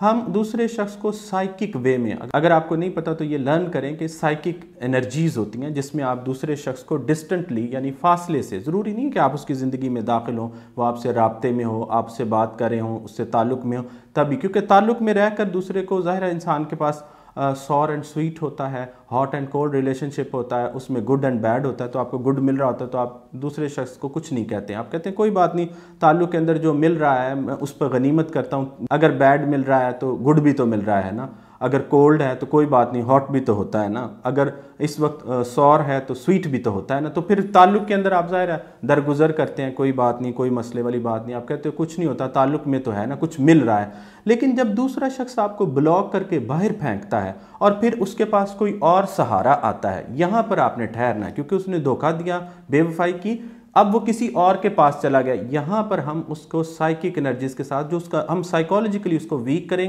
हम दूसरे शख्स को साइकिक वे में अगर आपको नहीं पता तो ये लर्न करें कि साइकिक एनर्जीज़ होती हैं जिसमें आप दूसरे शख्स को डिस्टेंटली यानी फासले से ज़रूरी नहीं कि आप उसकी ज़िंदगी में दाखिल हों वो आपसे रबते में हो आपसे बात करें हों उससे ताल्लुक़ में हो तभी क्योंकि ताल्लुक़ में रह कर दूसरे को ज़ाहिर इंसान के पास सॉर एंड स्वीट होता है हॉट एंड कोल्ड रिलेशनशिप होता है उसमें गुड एंड बैड होता है तो आपको गुड मिल रहा होता है तो आप दूसरे शख्स को कुछ नहीं कहते आप कहते हैं कोई बात नहीं ताल्लुक के अंदर जो मिल रहा है मैं उस पर गनीमत करता हूँ अगर बैड मिल रहा है तो गुड भी तो मिल रहा है ना अगर कोल्ड है तो कोई बात नहीं हॉट भी तो होता है ना अगर इस वक्त सौर है तो स्वीट भी तो होता है ना तो फिर ताल्लुक़ के अंदर आप ज़ाहिर है दरगुजर करते हैं कोई बात नहीं कोई मसले वाली बात नहीं आप कहते हो कुछ नहीं होता ताल्लुक़ में तो है ना कुछ मिल रहा है लेकिन जब दूसरा शख्स आपको ब्लॉक करके बाहर फेंकता है और फिर उसके पास कोई और सहारा आता है यहाँ पर आपने ठहरना है क्योंकि उसने धोखा दिया बेवफाई की अब वो किसी और के पास चला गया यहाँ पर हम उसको साइकिक एनर्जीज के साथ जो उसका हम साइकोलॉजिकली उसको वीक करेंगे